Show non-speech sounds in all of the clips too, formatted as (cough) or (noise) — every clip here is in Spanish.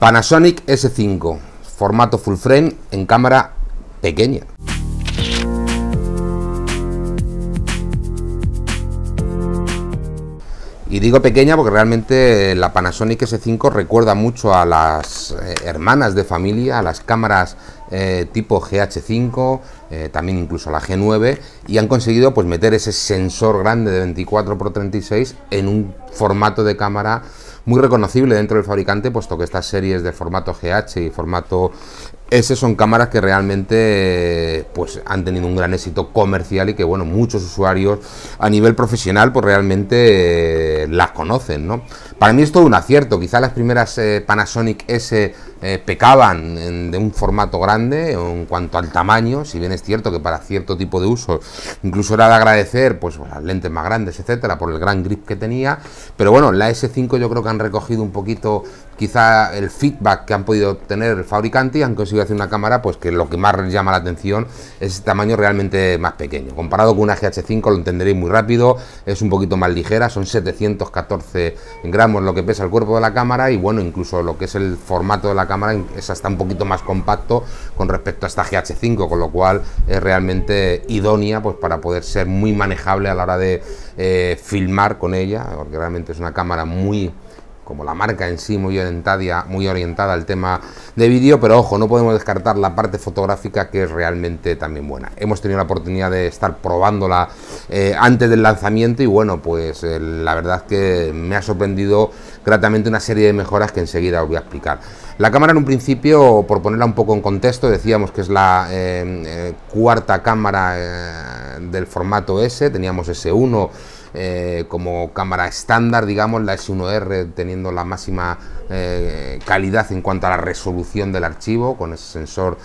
Panasonic S5, formato full frame en cámara pequeña. Y digo pequeña porque realmente la Panasonic S5 recuerda mucho a las eh, hermanas de familia, a las cámaras eh, tipo GH5, eh, también incluso la G9, y han conseguido pues meter ese sensor grande de 24x36 en un formato de cámara muy reconocible dentro del fabricante, puesto que estas series de formato GH y formato S son cámaras que realmente pues, han tenido un gran éxito comercial y que bueno, muchos usuarios a nivel profesional pues realmente eh, las conocen, ¿no? Para mí es todo un acierto. Quizá las primeras eh, Panasonic S eh, pecaban de un formato grande en cuanto al tamaño, si bien es cierto que para cierto tipo de uso incluso era de agradecer pues, pues las lentes más grandes, etcétera, por el gran grip que tenía. Pero bueno, la S5 yo creo que han recogido un poquito quizá el feedback que han podido obtener el fabricante y han conseguido hacer una cámara pues que lo que más llama la atención es el este tamaño realmente más pequeño. Comparado con una GH5 lo entenderéis muy rápido, es un poquito más ligera, son 714 gramos lo que pesa el cuerpo de la cámara y bueno, incluso lo que es el formato de la cámara es hasta un poquito más compacto con respecto a esta GH5, con lo cual es realmente idónea pues para poder ser muy manejable a la hora de eh, filmar con ella, porque realmente es una cámara muy como la marca en sí muy orientada, muy orientada al tema de vídeo, pero ojo, no podemos descartar la parte fotográfica que es realmente también buena. Hemos tenido la oportunidad de estar probándola eh, antes del lanzamiento y bueno, pues eh, la verdad que me ha sorprendido gratamente una serie de mejoras que enseguida os voy a explicar. La cámara en un principio, por ponerla un poco en contexto, decíamos que es la eh, cuarta cámara del formato S, teníamos S1, eh, como cámara estándar, digamos, la S1R teniendo la máxima eh, calidad en cuanto a la resolución del archivo, con ese sensor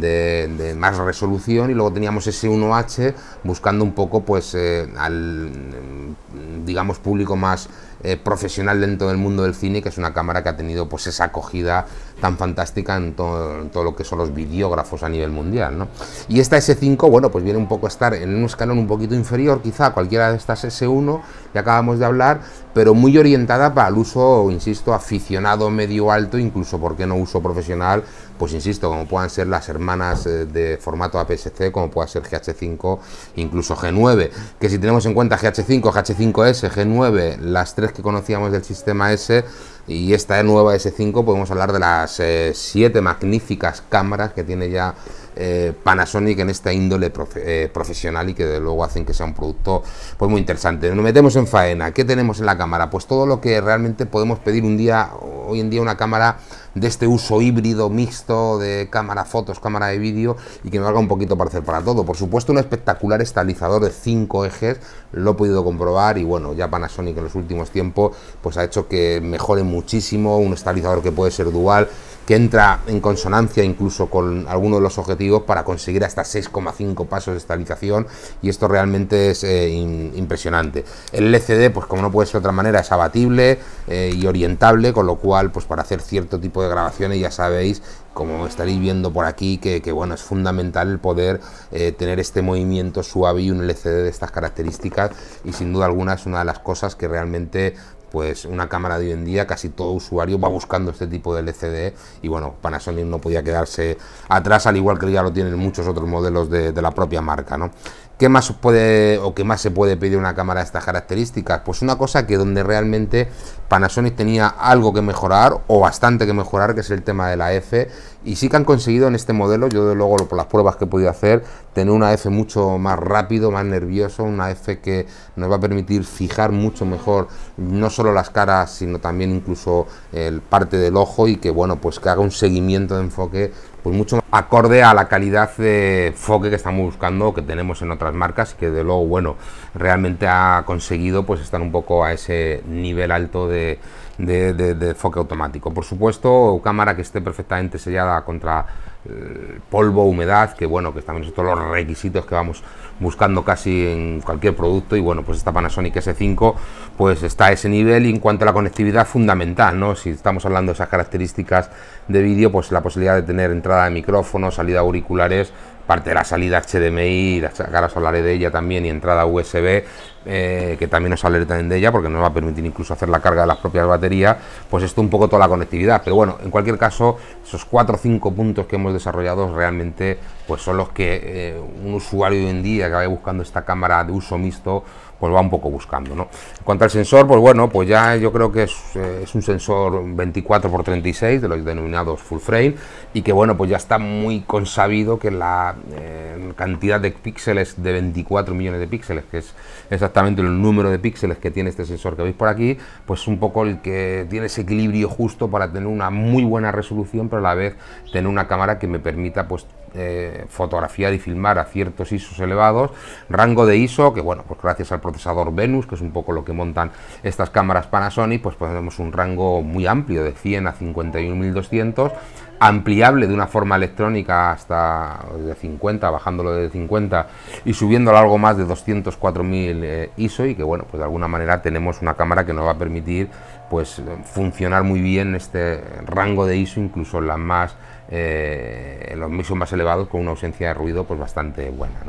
de, más resolución y luego teníamos ese 1H buscando un poco pues eh, al mm, digamos público más eh, profesional dentro del mundo del cine que es una cámara que ha tenido pues esa acogida tan fantástica en, todo lo que son los videógrafos a nivel mundial ¿no? y esta S5 bueno pues viene un poco a estar en un escalón un poquito inferior quizá a cualquiera de estas S1 que acabamos de hablar pero muy orientada para el uso insisto aficionado medio alto incluso porque no uso profesional pues insisto, como puedan ser las hermanas eh, de formato APS-C, como pueda ser GH5, incluso G9, que si tenemos en cuenta GH5, GH5S, G9, las tres que conocíamos del sistema S, y esta nueva S5 podemos hablar de las eh, siete magníficas cámaras que tiene ya eh, Panasonic en esta índole eh, profesional y que de luego hacen que sea un producto pues muy interesante. Nos metemos en faena. ¿Qué tenemos en la cámara? Pues todo lo que realmente podemos pedir un día, hoy en día una cámara de este uso híbrido mixto de cámara fotos, cámara de vídeo y que nos haga un poquito para hacer para todo. Por supuesto un espectacular estabilizador de cinco ejes, lo he podido comprobar y bueno, ya Panasonic en los últimos tiempos pues ha hecho que mejore mucho muchísimo, un estabilizador que puede ser dual, que entra en consonancia incluso con algunos de los objetivos para conseguir hasta 6,5 pasos de estabilización y esto realmente es eh, impresionante. El LCD, pues como no puede ser de otra manera, es abatible eh, y orientable, con lo cual pues para hacer cierto tipo de grabaciones ya sabéis como estaréis viendo por aquí, que, bueno, es fundamental el poder eh, tener este movimiento suave y un LCD de estas características y sin duda alguna es una de las cosas que realmente pues una cámara de hoy en día casi todo usuario va buscando este tipo de LCD y bueno, Panasonic no podía quedarse atrás al igual que ya lo tienen muchos otros modelos de, la propia marca, ¿no? ¿Qué más puede o qué más se puede pedir una cámara de estas características? Pues una cosa que donde realmente Panasonic tenía algo que mejorar o bastante que mejorar, que es el tema de la F. Y sí que han conseguido en este modelo, yo de luego por las pruebas que he podido hacer, tener una F mucho más rápido, más nervioso, una F que nos va a permitir fijar mucho mejor no solo las caras, sino también incluso el parte del ojo y que bueno, pues que haga un seguimiento de enfoque pues mucho acorde a la calidad de enfoque que estamos buscando, que tenemos en otras marcas, y que de luego, bueno, realmente ha conseguido pues estar un poco a ese nivel alto de, de, de enfoque automático. Por supuesto, cámara que esté perfectamente sellada contra eh, polvo, humedad, que bueno, que también son todos los requisitos que vamos buscando casi en cualquier producto y bueno, pues esta Panasonic S5 pues está a ese nivel y en cuanto a la conectividad fundamental, ¿no? Si estamos hablando de esas características de vídeo, pues la posibilidad de tener entrada de micrófono, salida auriculares, parte de la salida HDMI, ahora os hablaré de ella también, y entrada USB, eh, que también nos alertan de ella, porque nos va a permitir incluso hacer la carga de las propias baterías, pues esto un poco toda la conectividad. Pero bueno, en cualquier caso, esos 4 o 5 puntos que hemos desarrollado realmente pues son los que eh, un usuario hoy en día que vaya buscando esta cámara de uso mixto, pues va un poco buscando. ¿no? En cuanto al sensor, pues bueno, pues ya yo creo que es, eh, es un sensor 24x36 de los denominados full frame y que bueno, pues ya está muy consabido que la cantidad de píxeles de 24 millones de píxeles, que es exactamente el número de píxeles que tiene este sensor que veis por aquí, pues un poco el que tiene ese equilibrio justo para tener una muy buena resolución, pero a la vez tener una cámara que me permita pues eh, fotografiar y filmar a ciertos ISOs elevados, rango de ISO, que bueno, pues gracias al procesador Venus, que es un poco lo que montan estas cámaras Panasonic, pues tenemos un rango muy amplio de 100 a 51.200, ampliable de una forma electrónica hasta de 50, bajándolo de 50 y subiéndolo algo más de 204.000 eh, ISO y que bueno, pues de alguna manera tenemos una cámara que nos va a permitir pues funcionar muy bien este rango de ISO, incluso la más en eh, los mismos más elevados con una ausencia de ruido pues bastante buena.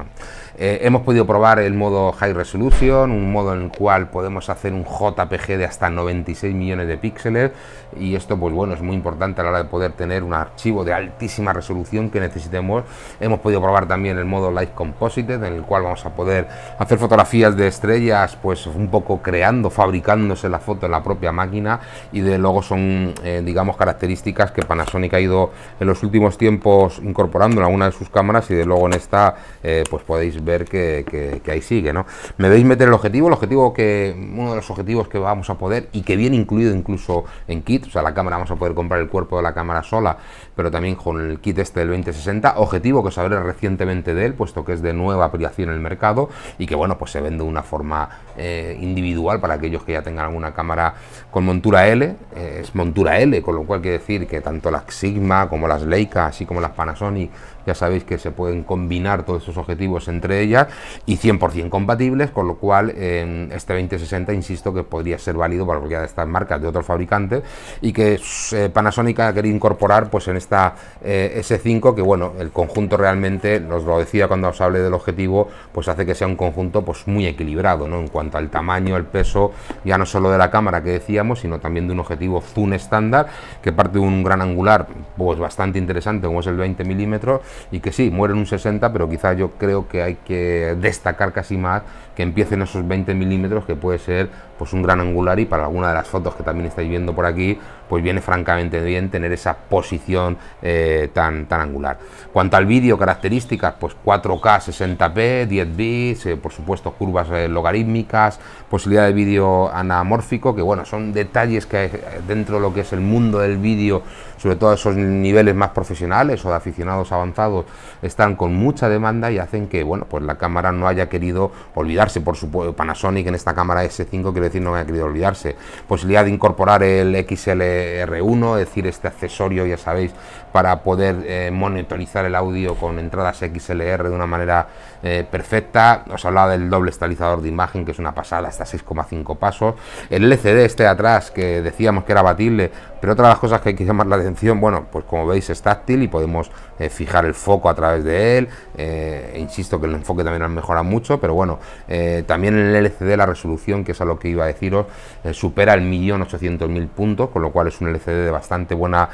Eh, hemos podido probar el modo High Resolution, un modo en el cual podemos hacer un JPG de hasta 96 millones de píxeles y esto pues bueno es muy importante a la hora de poder tener un archivo de altísima resolución que necesitemos. Hemos podido probar también el modo Light Composite en el cual vamos a poder hacer fotografías de estrellas pues un poco creando, fabricándose la foto en la propia máquina y de luego son eh, digamos características que Panasonic ha ido en los últimos tiempos incorporando en alguna de sus cámaras y de luego en esta eh, pues podéis ver ver que, ahí sigue, ¿no? Me veis meter el objetivo, el objetivo que, uno de los objetivos que vamos a poder y que viene incluido incluso en kit, o sea, la cámara vamos a poder comprar el cuerpo de la cámara sola, pero también con el kit este del 2060, objetivo que os hablé recientemente de él, puesto que es de nueva aplicación en el mercado y que, bueno, pues se vende de una forma eh, individual para aquellos que ya tengan alguna cámara con montura L, eh, es montura L, con lo cual quiere decir que tanto las Sigma como las Leica, así como las Panasonic, ya sabéis que se pueden combinar todos esos objetivos entre ellas y 100% compatibles, con lo cual em, este 2060, insisto, que podría ser válido para cualquiera de estas marcas de otros fabricantes y que eh, Panasonic ha querido incorporar pues en esta eh, S5, que bueno, el conjunto realmente, os lo decía cuando os hablé del objetivo, pues hace que sea un conjunto pues muy equilibrado, ¿no? En cuanto al tamaño, el peso, ya no solo de la cámara que decíamos, sino también de un objetivo zoom estándar, que parte de un gran angular pues bastante interesante como es el 20 milímetros y que sí, mueren un 60, pero quizá yo creo que hay que destacar casi más que empiecen esos 20 milímetros, que puede ser pues un gran angular y para alguna de las fotos que también estáis viendo por aquí, pues viene francamente bien tener esa posición eh, tan, tan angular. Cuanto al vídeo, características, pues 4K 60p, 10 bits, eh, por supuesto curvas eh, logarítmicas, posibilidad de vídeo anamórfico, que bueno, son detalles que dentro de lo que es el mundo del vídeo, sobre todo esos niveles más profesionales o de aficionados avanzados, están con mucha demanda y hacen que bueno, pues la cámara no haya querido olvidar por supuesto, Panasonic en esta cámara S5, quiero decir, no me ha querido olvidarse. Posibilidad de incorporar el XLR1, es decir, este accesorio, ya sabéis, para poder eh, monitorizar el audio con entradas XLR de una manera eh, perfecta. Os hablaba del doble estabilizador de imagen, que es una pasada, hasta 6,5 pasos. El LCD este de atrás, que decíamos que era batible, pero otra de las cosas que hay que llamar la atención, bueno, pues como veis es táctil y podemos eh, fijar el foco a través de él. Eh, e insisto que el enfoque también ha mejorado mucho, pero bueno, eh, también en el LCD la resolución, que es a lo que iba a deciros, supera el 1.800.000 puntos, con lo cual es un LCD de bastante buena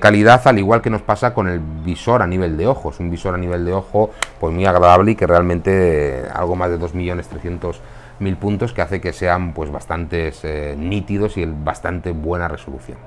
calidad, al igual que nos pasa con el visor a nivel de ojos Es un visor a nivel de ojo pues muy agradable y que realmente algo más de 2.300.000 puntos que hace que sean pues bastantes nítidos y bastante buena resolución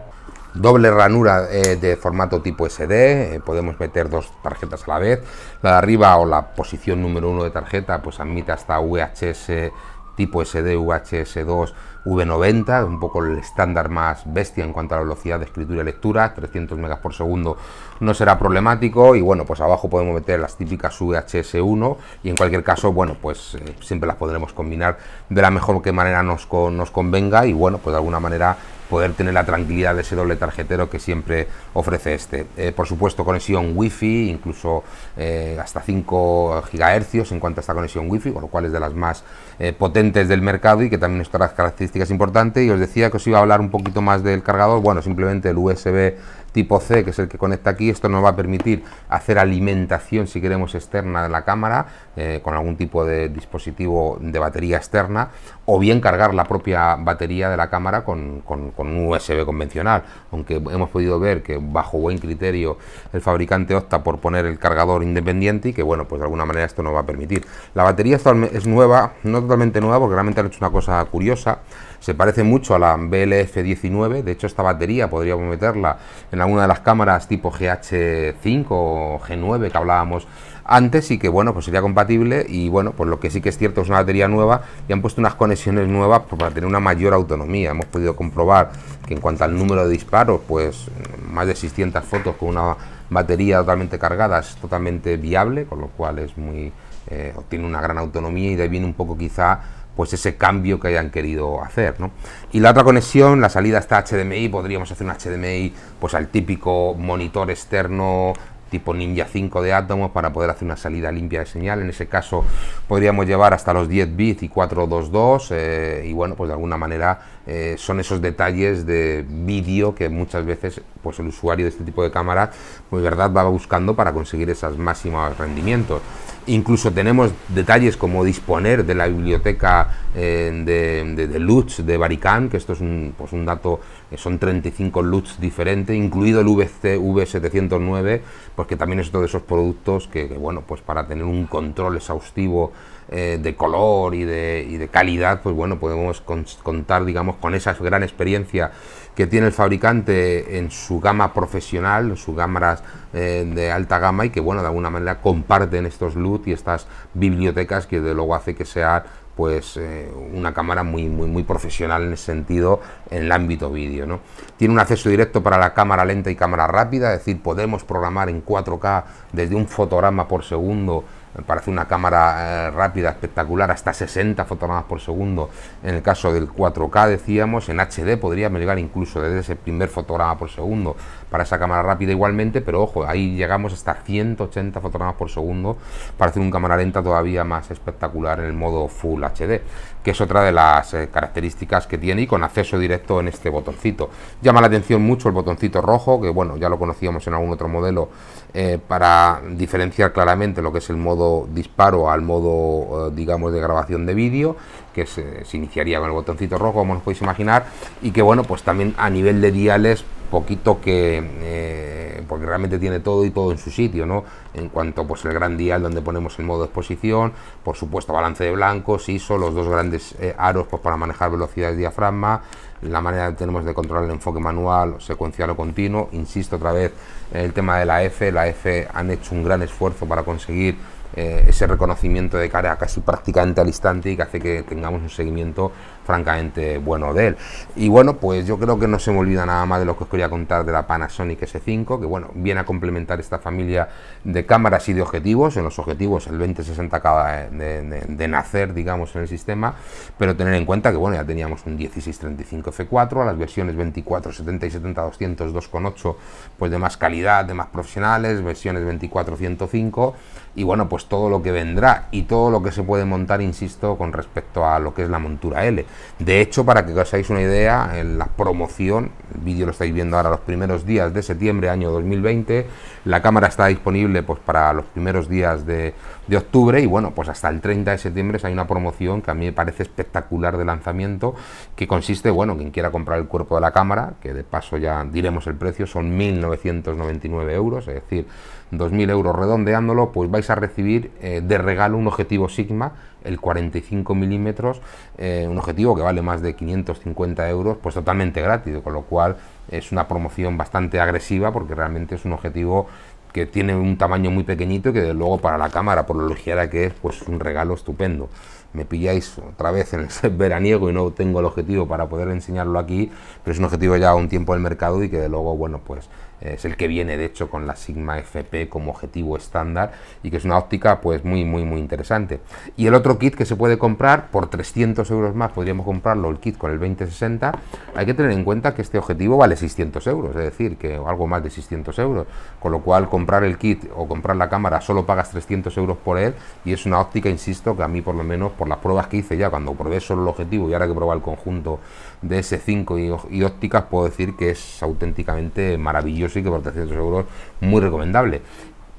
doble ranura eh, de formato tipo SD, eh, podemos meter dos tarjetas a la vez, la de arriba o la posición número uno de tarjeta pues admite hasta VHS tipo SD, VHS2, V90, un poco el estándar más bestia en cuanto a la velocidad de escritura y lectura, 300 megas por segundo no será problemático y bueno, pues abajo podemos meter las típicas VHS1 y en cualquier caso, bueno, pues eh, siempre las podremos combinar de la mejor que manera nos, nos convenga y bueno, pues de alguna manera poder tener la tranquilidad de ese doble tarjetero que siempre ofrece este. Eh, por supuesto, conexión wifi incluso eh, hasta 5 GHz en cuanto a esta conexión wifi fi con lo cual es de las más eh, potentes del mercado y que también estará características importantes. Y os decía que os iba a hablar un poquito más del cargador, bueno, simplemente el USB tipo C, que es el que conecta aquí, esto nos va a permitir hacer alimentación, si queremos, externa de la cámara, eh, con algún tipo de dispositivo de batería externa, o bien cargar la propia batería de la cámara con, con un USB convencional, aunque hemos podido ver que bajo buen criterio el fabricante opta por poner el cargador independiente y que bueno, pues de alguna manera esto nos va a permitir. La batería es nueva, no totalmente nueva, porque realmente han hecho una cosa curiosa, se parece mucho a la BLF-19, de hecho esta batería podríamos meterla en alguna de las cámaras tipo GH5 o G9 que hablábamos antes y que bueno, pues sería compatible y bueno, pues lo que sí que es cierto es una batería nueva y han puesto unas conexiones nuevas pues, para tener una mayor autonomía. Hemos podido comprobar que en cuanto al número de disparos, pues más de 600 fotos con una batería totalmente cargada es totalmente viable, con lo cual es muy obtiene eh, tiene una gran autonomía y de ahí viene un poco quizá pues ese cambio que hayan querido hacer. ¿no? Y la otra conexión, la salida está HDMI, podríamos hacer un HDMI pues al típico monitor externo tipo Ninja 5 de átomos para poder hacer una salida limpia de señal. En ese caso podríamos llevar hasta los 10 bits y 422 eh, y bueno, pues de alguna manera eh, son esos detalles de vídeo que muchas veces pues el usuario de este tipo de cámara muy pues, verdad va buscando para conseguir esos máximos rendimientos. Incluso tenemos detalles como disponer de la biblioteca eh, de, de, de Lutz, de Baricán, que esto es un, pues un dato son 35 LUTs diferentes, incluido el VC, V709, porque también es uno de esos productos que, bueno, pues para tener un control exhaustivo eh, de color y de, calidad, pues bueno, podemos contar, digamos, con esa gran experiencia que tiene el fabricante en su gama profesional, en sus cámaras eh, de alta gama y que, bueno, de alguna manera comparten estos LUTs y estas bibliotecas que de luego hace que sea pues eh, una cámara muy, muy, profesional en ese sentido en el ámbito vídeo. ¿no? Tiene un acceso directo para la cámara lenta y cámara rápida, es decir, podemos programar en 4K desde un fotograma por segundo, parece una cámara eh, rápida, espectacular, hasta 60 fotogramas por segundo, en el caso del 4K decíamos, en HD podría llegar incluso desde ese primer fotograma por segundo para esa cámara rápida igualmente, pero ojo, ahí llegamos hasta 180 fotogramas por segundo para hacer un cámara lenta todavía más espectacular en el modo Full HD, que es otra de las eh, características que tiene y con acceso directo en este botoncito. Llama la atención mucho el botoncito rojo, que bueno, ya lo conocíamos en algún otro modelo, eh, para diferenciar claramente lo que es el modo disparo al modo, eh, digamos, de grabación de vídeo, que se, se iniciaría con el botoncito rojo, como os podéis imaginar, y que bueno, pues también a nivel de diales poquito que, eh, porque realmente tiene todo y todo en su sitio, ¿no? En cuanto pues el gran dial donde ponemos el modo exposición, por supuesto balance de blancos, ISO, los dos grandes eh, aros pues, para manejar velocidad de diafragma, la manera que tenemos de controlar el enfoque manual, secuencial o continuo, insisto otra vez en el tema de la F, la F han hecho un gran esfuerzo para conseguir eh, ese reconocimiento de cara casi prácticamente al instante y que hace que tengamos un seguimiento francamente bueno de él. Y bueno, pues yo creo que no se me olvida nada más de lo que os quería contar de la Panasonic S5, que bueno, viene a complementar esta familia de cámaras y de objetivos. En los objetivos el 2060 acaba de, nacer, digamos, en el sistema, pero tener en cuenta que bueno, ya teníamos un 1635 F4, a las versiones 24, 70 y 70 200 2.8, pues de más calidad, de más profesionales, versiones 24, 105 y bueno, pues todo lo que vendrá y todo lo que se puede montar, insisto, con respecto a lo que es la montura L. De hecho, para que os hagáis una idea, en la promoción, el vídeo lo estáis viendo ahora los primeros días de septiembre, año 2020, la cámara está disponible pues, para los primeros días de, de octubre y bueno, pues hasta el 30 de septiembre hay una promoción que a mí me parece espectacular de lanzamiento, que consiste, bueno, quien quiera comprar el cuerpo de la cámara, que de paso ya diremos el precio, son 1.999 euros, es decir, 2.000 euros redondeándolo, pues vais a recibir eh, de regalo un objetivo Sigma, el 45 milímetros, eh, un objetivo que vale más de 550 euros, pues totalmente gratis, con lo cual es una promoción bastante agresiva porque realmente es un objetivo que tiene un tamaño muy pequeñito y que de luego para la cámara, por lo ligera que es, pues un regalo estupendo. Me pilláis otra vez en el (laughs) veraniego y no tengo el objetivo para poder enseñarlo aquí, pero es un objetivo ya un tiempo del mercado y que de luego, bueno, pues es el que viene de hecho con la Sigma FP como objetivo estándar y que es una óptica pues muy muy muy interesante y el otro kit que se puede comprar por 300 euros más podríamos comprarlo el kit con el 2060 hay que tener en cuenta que este objetivo vale 600 euros es decir que algo más de 600 euros con lo cual comprar el kit o comprar la cámara solo pagas 300 euros por él y es una óptica insisto que a mí por lo menos por las pruebas que hice ya cuando probé solo el objetivo y ahora que probé el conjunto de S5 y ópticas puedo decir que es auténticamente maravilloso sí que por 300 euros muy recomendable.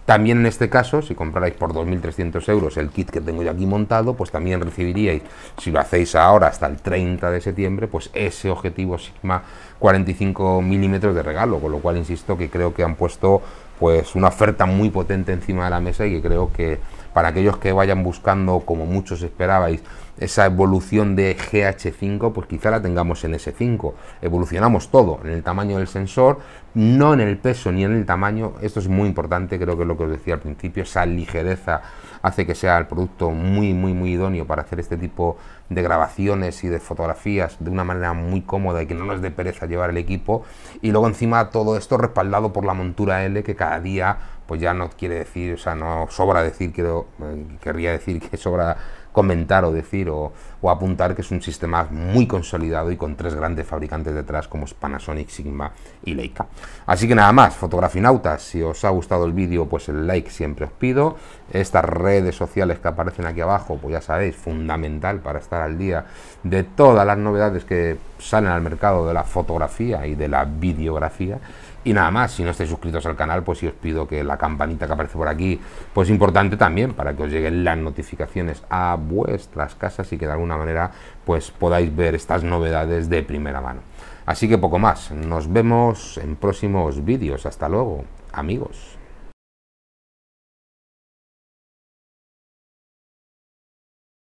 También en este caso, si compráis por 2.300 euros el kit que tengo yo aquí montado, pues también recibiríais, si lo hacéis ahora hasta el 30 de septiembre, pues ese objetivo Sigma 45 milímetros de regalo, con lo cual insisto que creo que han puesto pues una oferta muy potente encima de la mesa y que creo que para aquellos que vayan buscando, como muchos esperabais, esa evolución de GH5, pues quizá la tengamos en S5. Evolucionamos todo, en el tamaño del sensor, no en el peso ni en el tamaño. Esto es muy importante, creo que es lo que os decía al principio, esa ligereza hace que sea el producto muy, muy, muy idóneo para hacer este tipo de grabaciones y de fotografías de una manera muy cómoda y que no nos dé pereza llevar el equipo. Y luego encima todo esto respaldado por la montura L que cada día pues ya no quiere decir, o sea, no sobra decir, quiero, eh, querría decir que sobra comentar o decir o, apuntar que es un sistema muy consolidado y con tres grandes fabricantes detrás como es Panasonic, Sigma y Leica. Así que nada más, fotografinautas, si os ha gustado el vídeo pues el like siempre os pido. Estas redes sociales que aparecen aquí abajo pues ya sabéis, fundamental para estar al día de todas las novedades que salen al mercado de la fotografía y de la videografía. Y nada más, si no estáis suscritos al canal, pues si os pido que la campanita que aparece por aquí, pues importante también para que os lleguen las notificaciones a vuestras casas y que de alguna manera pues podáis ver estas novedades de primera mano. Así que poco más, nos vemos en próximos vídeos, hasta luego, amigos.